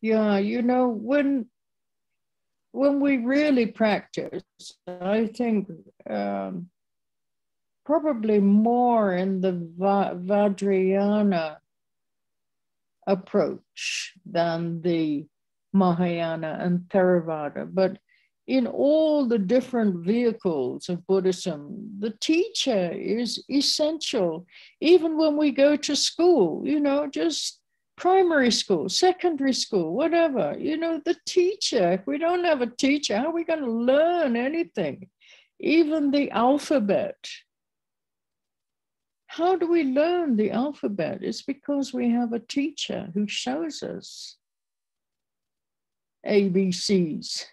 yeah, you know, when when we really practice, I think um, probably more in the Vajrayana approach than the Mahayana and Theravada. But in all the different vehicles of Buddhism, the teacher is essential. Even when we go to school, you know, just primary school, secondary school, whatever, you know, the teacher. If we don't have a teacher, how are we going to learn anything? Even the alphabet. How do we learn the alphabet? It's because we have a teacher who shows us ABCs,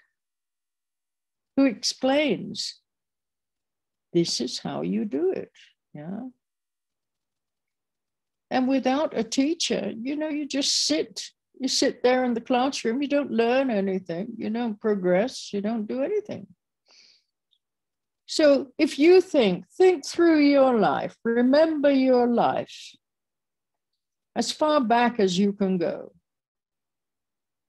who explains this is how you do it. Yeah. And without a teacher, you know, you just sit. You sit there in the classroom, you don't learn anything, you don't progress, you don't do anything. So if you think, think through your life, remember your life as far back as you can go.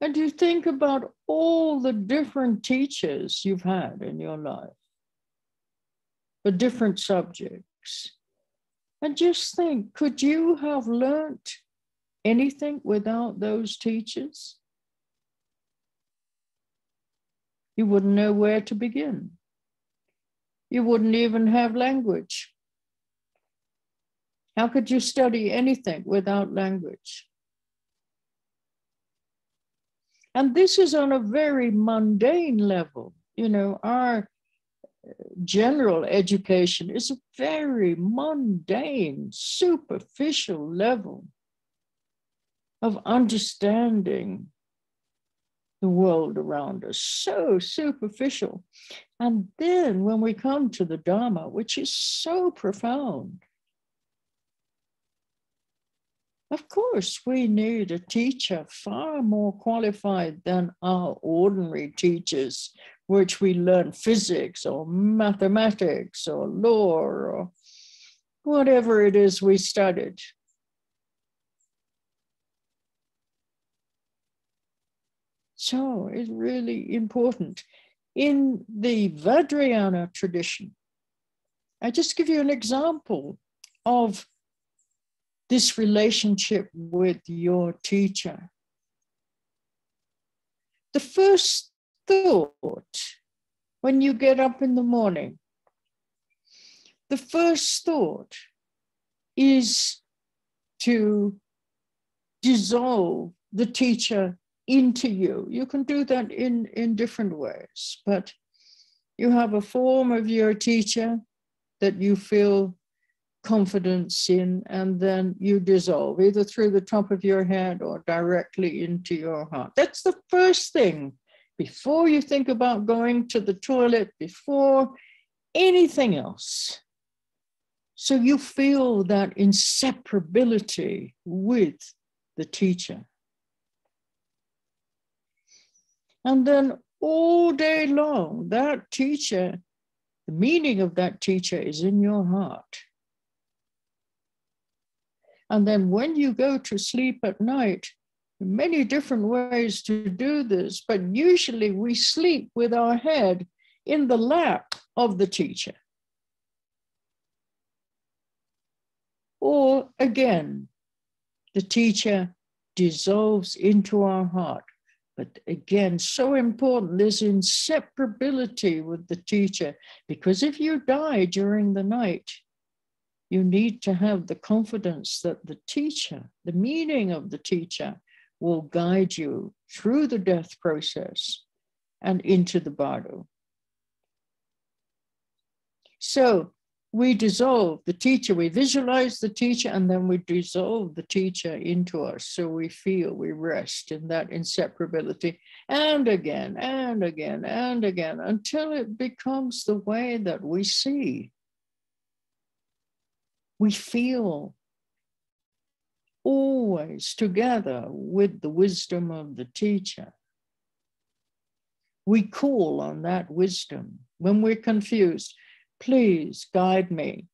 And you think about all the different teachers you've had in your life for different subjects. And just think could you have learnt anything without those teachers? You wouldn't know where to begin. You wouldn't even have language. How could you study anything without language? And this is on a very mundane level. You know, our general education is a very mundane, superficial level of understanding the world around us. So superficial. And then when we come to the Dharma, which is so profound, of course, we need a teacher far more qualified than our ordinary teachers which we learn physics or mathematics or law or whatever it is we studied. So it's really important. In the Vajrayana tradition, I just give you an example of this relationship with your teacher. The first thought when you get up in the morning? The first thought is to dissolve the teacher into you. You can do that in, in different ways, but you have a form of your teacher that you feel confidence in, and then you dissolve either through the top of your head or directly into your heart. That's the first thing before you think about going to the toilet, before anything else. So you feel that inseparability with the teacher. And then all day long, that teacher, the meaning of that teacher is in your heart. And then when you go to sleep at night, many different ways to do this, but usually we sleep with our head in the lap of the teacher. Or again, the teacher dissolves into our heart. But again, so important, this inseparability with the teacher, because if you die during the night, you need to have the confidence that the teacher, the meaning of the teacher, will guide you through the death process and into the bardo. So we dissolve the teacher, we visualize the teacher, and then we dissolve the teacher into us. So we feel we rest in that inseparability, and again, and again, and again, until it becomes the way that we see. We feel always together with the wisdom of the teacher. We call on that wisdom when we're confused. Please guide me.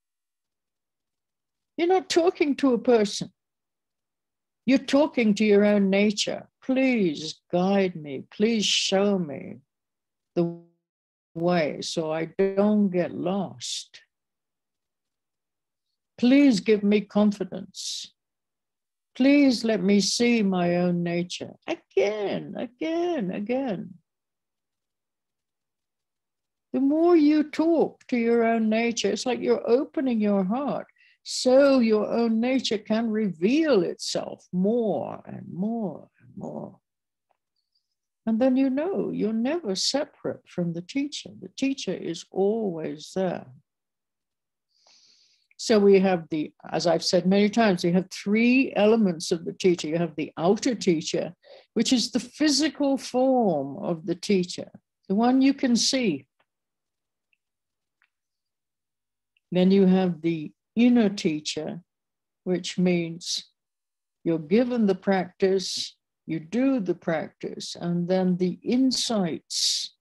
You're not talking to a person, you're talking to your own nature. Please guide me. Please show me the way so I don't get lost. Please give me confidence. Please let me see my own nature again, again, again. The more you talk to your own nature, it's like you're opening your heart so your own nature can reveal itself more and more and more. And then you know you're never separate from the teacher. The teacher is always there. So we have the, as I've said many times, we have three elements of the teacher. You have the outer teacher, which is the physical form of the teacher, the one you can see. Then you have the inner teacher, which means you're given the practice, you do the practice, and then the insights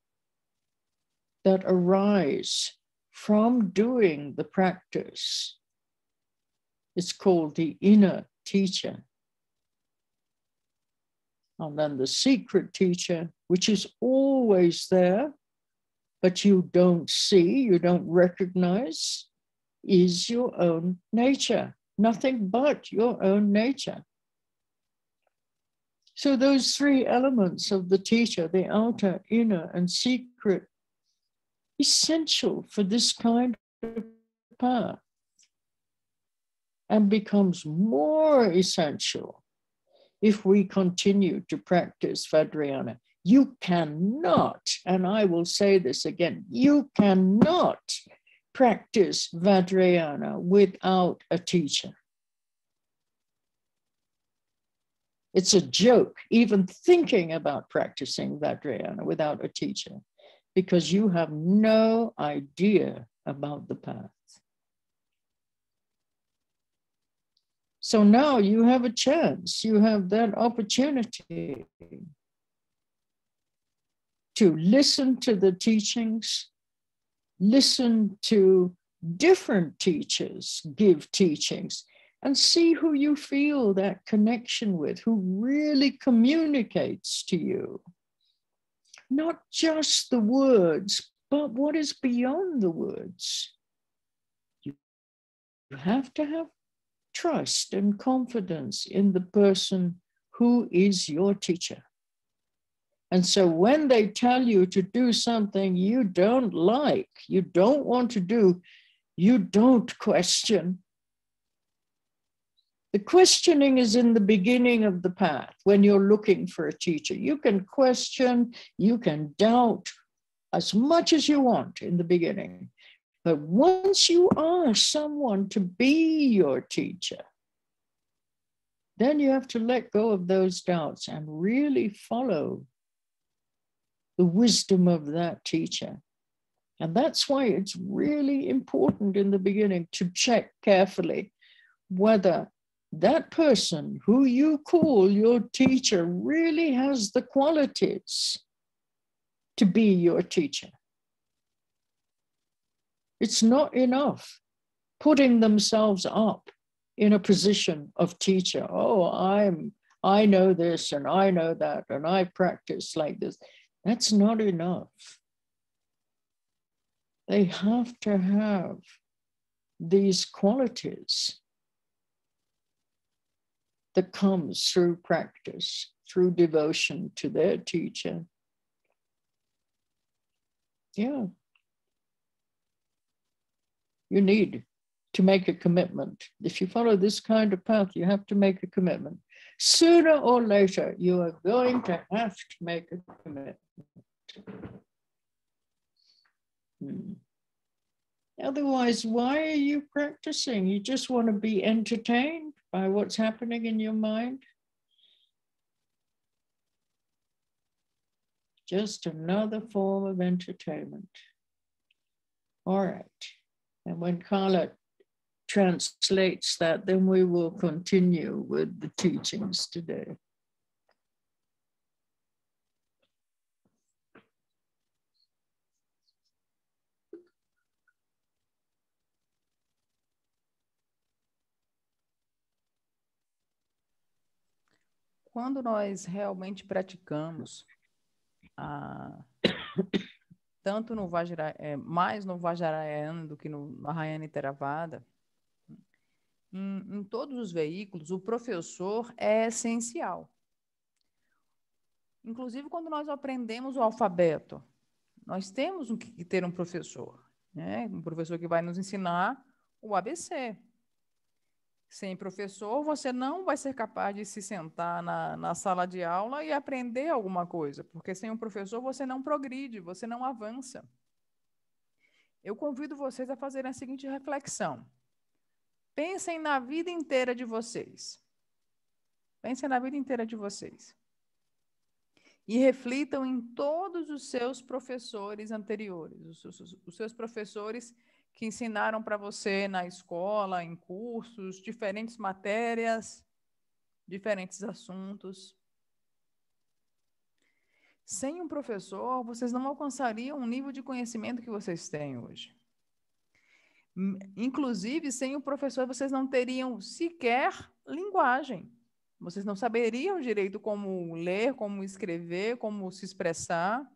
that arise from doing the practice. It's called the inner teacher. And then the secret teacher, which is always there, but you don't see, you don't recognize, is your own nature, nothing but your own nature. So, those three elements of the teacher, the outer, inner, and secret essential for this kind of path and becomes more essential if we continue to practice Vajrayana. You cannot, and I will say this again, you cannot practice Vajrayana without a teacher. It's a joke, even thinking about practicing Vajrayana without a teacher because you have no idea about the path. So now you have a chance, you have that opportunity to listen to the teachings, listen to different teachers give teachings, and see who you feel that connection with, who really communicates to you not just the words, but what is beyond the words. You have to have trust and confidence in the person who is your teacher. And so when they tell you to do something you don't like, you don't want to do, you don't question. The questioning is in the beginning of the path when you're looking for a teacher. You can question, you can doubt as much as you want in the beginning. But once you ask someone to be your teacher, then you have to let go of those doubts and really follow the wisdom of that teacher. And that's why it's really important in the beginning to check carefully whether that person who you call your teacher really has the qualities to be your teacher. It's not enough putting themselves up in a position of teacher. Oh, I'm I know this and I know that and I practice like this. That's not enough. They have to have these qualities that comes through practice, through devotion to their teacher. Yeah. You need to make a commitment. If you follow this kind of path, you have to make a commitment. Sooner or later, you are going to have to make a commitment. Hmm. Otherwise, why are you practicing? You just want to be entertained by what's happening in your mind? Just another form of entertainment. All right. And when Carla translates that, then we will continue with the teachings today. quando nós realmente praticamos a, ah, tanto no Vajra, é, mais no Vajrayana do que no Mahayana Theravada, em, em todos os veículos, o professor é essencial. Inclusive, quando nós aprendemos o alfabeto, nós temos que ter um professor, né? um professor que vai nos ensinar o ABC, sem professor, você não vai ser capaz de se sentar na, na sala de aula e aprender alguma coisa, porque sem um professor você não progride, você não avança. Eu convido vocês a fazerem a seguinte reflexão. Pensem na vida inteira de vocês. Pensem na vida inteira de vocês. E reflitam em todos os seus professores anteriores, os, os, os seus professores anteriores que ensinaram para você na escola, em cursos, diferentes matérias, diferentes assuntos. Sem um professor, vocês não alcançariam o nível de conhecimento que vocês têm hoje. Inclusive, sem o um professor, vocês não teriam sequer linguagem. Vocês não saberiam direito como ler, como escrever, como se expressar.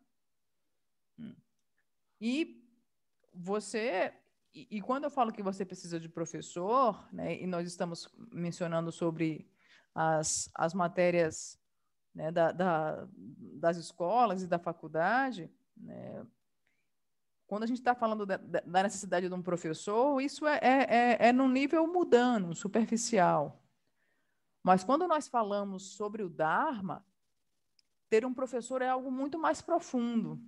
E você e, quando eu falo que você precisa de professor, né, e nós estamos mencionando sobre as, as matérias né, da, da, das escolas e da faculdade, né, quando a gente está falando da, da, necessidade de um professor, isso é, é, é, é num nível mudando, superficial. Mas quando nós falamos sobre o Dharma, ter um professor é algo muito mais profundo.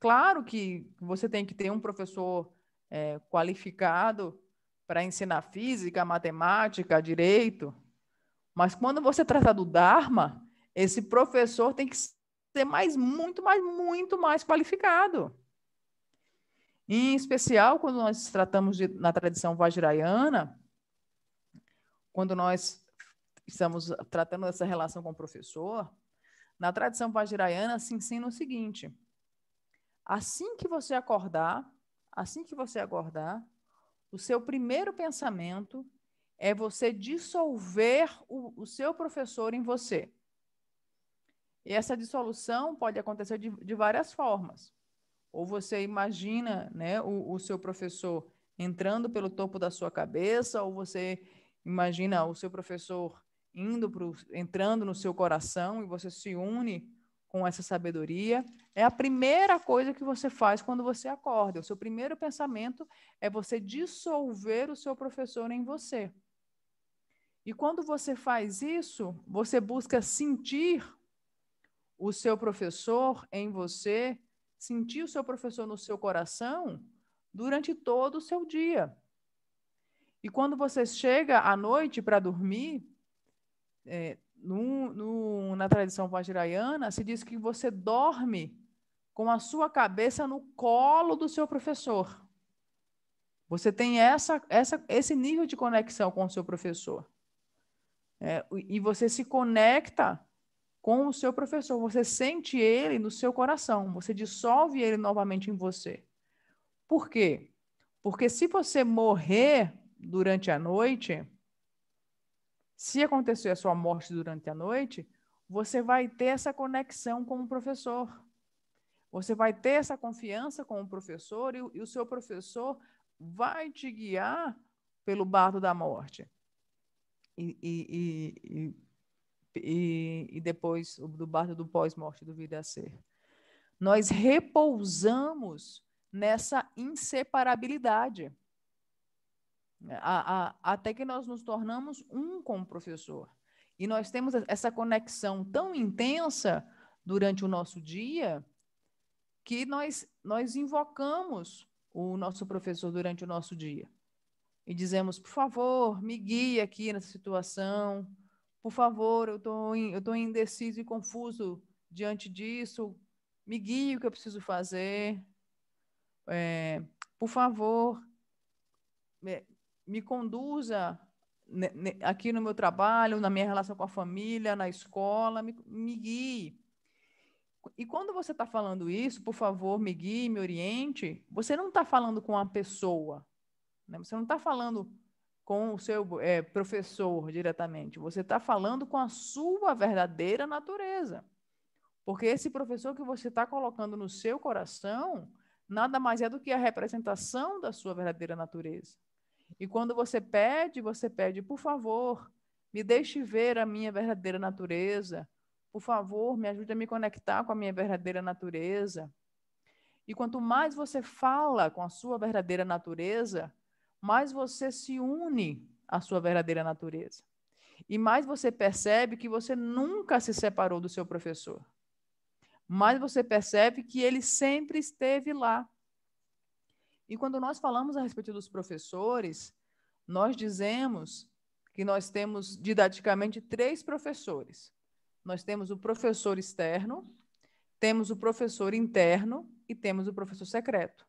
Claro que você tem que ter um professor é, qualificado para ensinar física, matemática, direito. Mas quando você trata do Dharma, esse professor tem que ser mais, muito mais, muito mais qualificado. Em especial, quando nós tratamos de, na tradição vajrayana, quando nós estamos tratando dessa relação com o professor, na tradição vajrayana se ensina o seguinte: assim que você acordar, assim que você acordar, o seu primeiro pensamento é você dissolver o, o seu professor em você. E essa dissolução pode acontecer de, de várias formas. Ou você imagina né, o, o seu professor entrando pelo topo da sua cabeça, ou você imagina o seu professor indo pro, entrando no seu coração e você se une com essa sabedoria, é a primeira coisa que você faz quando você acorda. O seu primeiro pensamento é você dissolver o seu professor em você. E quando você faz isso, você busca sentir o seu professor em você, sentir o seu professor no seu coração durante todo o seu dia. E quando você chega à noite para dormir, é, no, no, na tradição vajrayana, se diz que você dorme com a sua cabeça no colo do seu professor. Você tem essa, essa, esse nível de conexão com o seu professor. É, e você se conecta com o seu professor. Você sente ele no seu coração. Você dissolve ele novamente em você. Por quê? Porque se você morrer durante a noite, se acontecer a sua morte durante a noite, você vai ter essa conexão com o professor. Você vai ter essa confiança com o professor e, e o seu professor vai te guiar pelo bardo da morte. E, e, e, e depois do bardo do pós-morte do vida a ser. Nós repousamos nessa inseparabilidade. A, a, até que nós nos tornamos um com o professor. E nós temos essa conexão tão intensa durante o nosso dia que nós, nós invocamos o nosso professor durante o nosso dia. E dizemos, por favor, me guie aqui nessa situação. Por favor, eu tô estou indeciso e confuso diante disso. Me guie o que eu preciso fazer. É, por favor, me conduza aqui no meu trabalho, na minha relação com a família, na escola, me, me guie. E quando você está falando isso, por favor, me guie, me oriente, você não está falando com a pessoa, né? você não está falando com o seu é, professor diretamente, você está falando com a sua verdadeira natureza. Porque esse professor que você está colocando no seu coração nada mais é do que a representação da sua verdadeira natureza. E quando você pede, você pede, por favor, me deixe ver a minha verdadeira natureza. Por favor, me ajude a me conectar com a minha verdadeira natureza. E quanto mais você fala com a sua verdadeira natureza, mais você se une à sua verdadeira natureza. E mais você percebe que você nunca se separou do seu professor. Mais você percebe que ele sempre esteve lá. E quando nós falamos a respeito dos professores, nós dizemos que nós temos didaticamente três professores. Nós temos o professor externo, temos o professor interno e temos o professor secreto.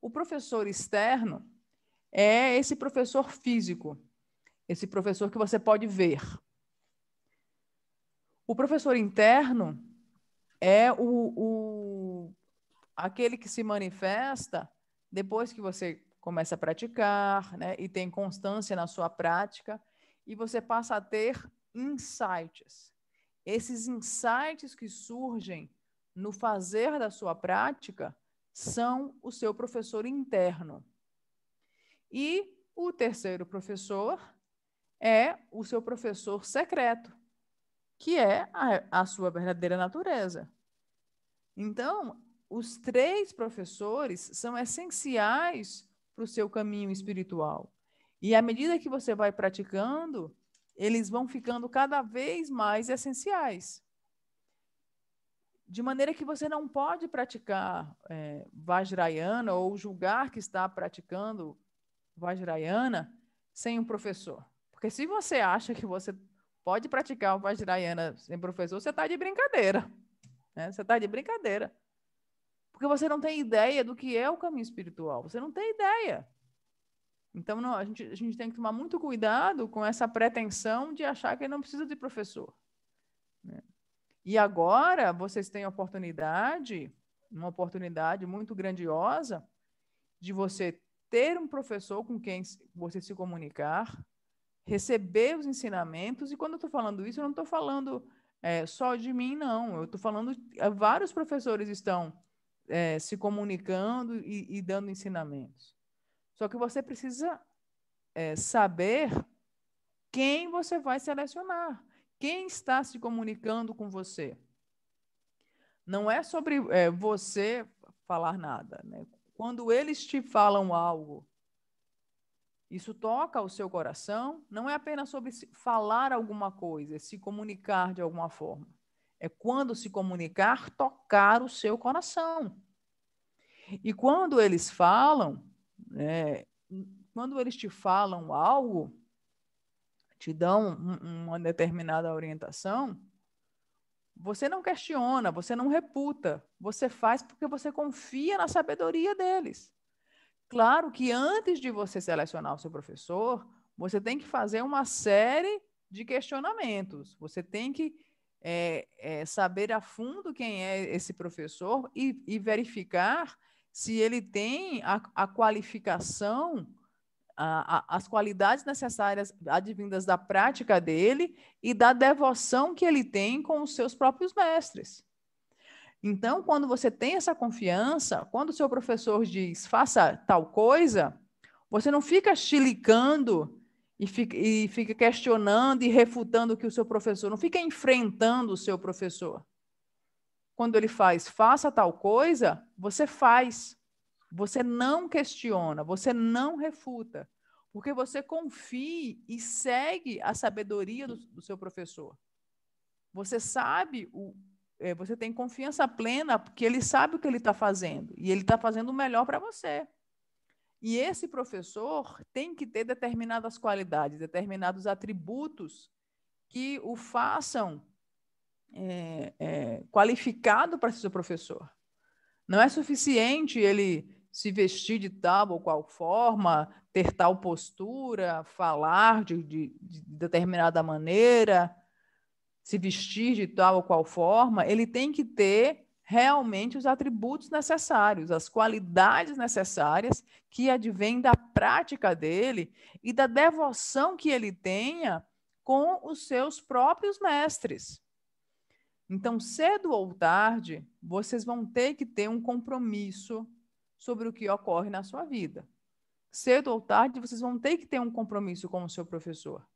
O professor externo é esse professor físico, esse professor que você pode ver. O professor interno é o, o aquele que se manifesta depois que você começa a praticar, né, e tem constância na sua prática, e você passa a ter insights. Esses insights que surgem no fazer da sua prática são o seu professor interno. E o terceiro professor é o seu professor secreto, que é a, a sua verdadeira natureza. Então, os três professores são essenciais para o seu caminho espiritual. E à medida que você vai praticando, eles vão ficando cada vez mais essenciais. De maneira que você não pode praticar é, Vajrayana ou julgar que está praticando Vajrayana sem um professor. Porque se você acha que você pode praticar Vajrayana sem professor, você está de brincadeira. Né? Você está de brincadeira. Porque você não tem ideia do que é o caminho espiritual. Você não tem ideia. Então, não, a, gente, a gente tem que tomar muito cuidado com essa pretensão de achar que não precisa de professor. Né? E agora vocês têm a oportunidade, uma oportunidade muito grandiosa, de você ter um professor com quem você se comunicar, receber os ensinamentos. E quando eu estou falando isso, eu não estou falando é, só de mim, não. Eu estou falando, eh, vários professores estão é, se comunicando e, e, dando ensinamentos. Só que você precisa é, saber quem você vai selecionar, quem está se comunicando com você. Não é sobre é, você falar nada. Né? Quando eles te falam algo, isso toca o seu coração, não é apenas sobre falar alguma coisa, se comunicar de alguma forma é quando se comunicar, tocar o seu coração. E quando eles falam, né, quando eles te falam algo, te dão uma determinada orientação, você não questiona, você não reputa, você faz porque você confia na sabedoria deles. Claro que antes de você selecionar o seu professor, você tem que fazer uma série de questionamentos, você tem que é, é saber a fundo quem é esse professor e, e verificar se ele tem a, a qualificação, a, a, as qualidades necessárias advindas da prática dele e da devoção que ele tem com os seus próprios mestres. Então, quando você tem essa confiança, quando o seu professor diz faça tal coisa, você não fica chilicando e fica, e fica questionando e refutando o que o seu professor. Não fica enfrentando o seu professor. Quando ele faz, faça tal coisa, você faz. Você não questiona, você não refuta, porque você confia e segue a sabedoria do, do seu professor. Você sabe o, é, você tem confiança plena porque ele sabe o que ele está fazendo e ele está fazendo o melhor para você. E esse professor tem que ter determinadas qualidades, determinados atributos que o façam é, é, qualificado para ser professor. Não é suficiente ele se vestir de tal ou qual forma, ter tal postura, falar de, de, de determinada maneira, se vestir de tal ou qual forma. Ele tem que ter realmente os atributos necessários, as qualidades necessárias que advêm da prática dele e da devoção que ele tenha com os seus próprios mestres. Então, cedo ou tarde, vocês vão ter que ter um compromisso sobre o que ocorre na sua vida. Cedo ou tarde, vocês vão ter que ter um compromisso com o seu professor.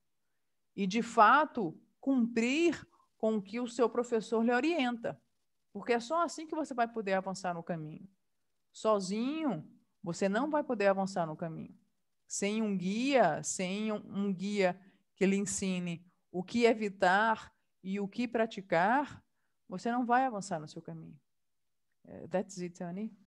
E, de fato, cumprir com o que o seu professor lhe orienta. Porque é só assim que você vai poder avançar no caminho. Sozinho, você não vai poder avançar no caminho. Sem um guia, sem um guia que lhe ensine o que evitar e o que praticar, você não vai avançar no seu caminho. É, that's it, Annie.